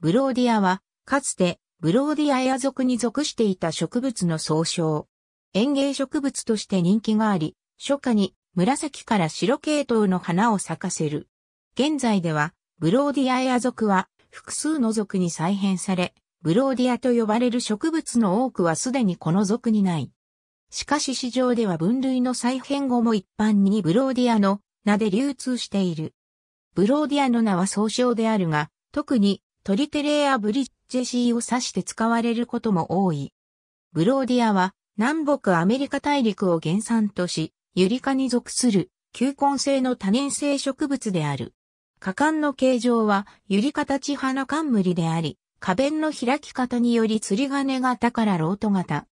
ブローディアは、かつて、ブローディアエ族に属していた植物の総称。園芸植物として人気があり、初夏に紫から白系統の花を咲かせる。現在では、ブローディアエ族は複数の族に再編され、ブローディアと呼ばれる植物の多くはすでにこの族にない。しかし市場では分類の再編後も一般にブローディアの名で流通している。ブローディアの名は総称であるが、特にトリテレア・ブリッジェシーを指して使われることも多い。ブローディアは南北アメリカ大陸を原産とし、ユリ科に属する球根性の多年性植物である。花冠の形状はユリ形花冠であり、花弁の開き方により釣り金型からロート型。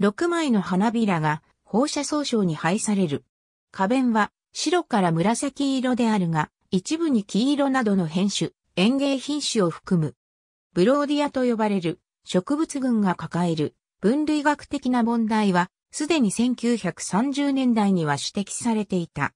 6枚の花びらが放射総称に配される。花弁は白から紫色であるが、一部に黄色などの変種、園芸品種を含む、ブローディアと呼ばれる植物群が抱える分類学的な問題は、すでに1930年代には指摘されていた。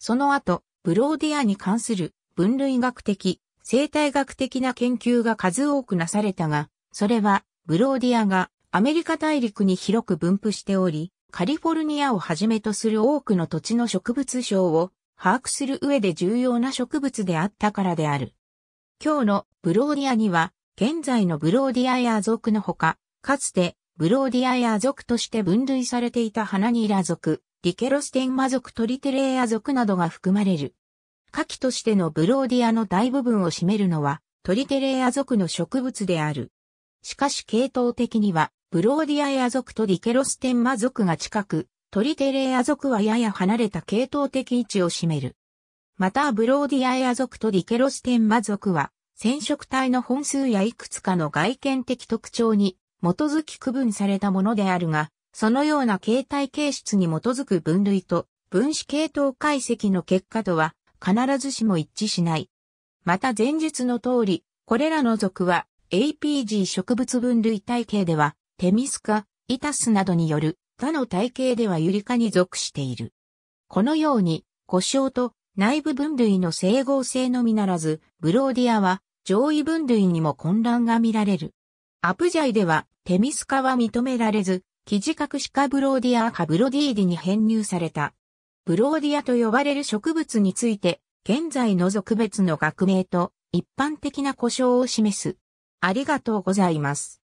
その後、ブローディアに関する分類学的、生態学的な研究が数多くなされたが、それは、ブローディアがアメリカ大陸に広く分布しており、カリフォルニアをはじめとする多くの土地の植物症を把握する上で重要な植物であったからである。今日のブローディアには、現在のブローディアや族のほか、かつてブローディアや族として分類されていたハナニーラ族、リケロステンマ族トリテレーア族などが含まれる。夏季としてのブローディアの大部分を占めるのはトリテレーア族の植物である。しかし系統的にはブローディアや族とリケロステンマ族が近く、トリテレーア族はやや離れた系統的位置を占める。またブローディアエア族とディケロステンマ族は、染色体の本数やいくつかの外見的特徴に基づき区分されたものであるが、そのような形態形質に基づく分類と分子系統解析の結果とは必ずしも一致しない。また前述の通り、これらの族は APG 植物分類体系ではテミスカ、イタスなどによる他の体系ではユリカに属している。このように、故障と内部分類の整合性のみならず、ブローディアは上位分類にも混乱が見られる。アプジャイではテミスカは認められず、ジカクシカブローディアかブロディーディに編入された。ブローディアと呼ばれる植物について、現在の属別の学名と一般的な故障を示す。ありがとうございます。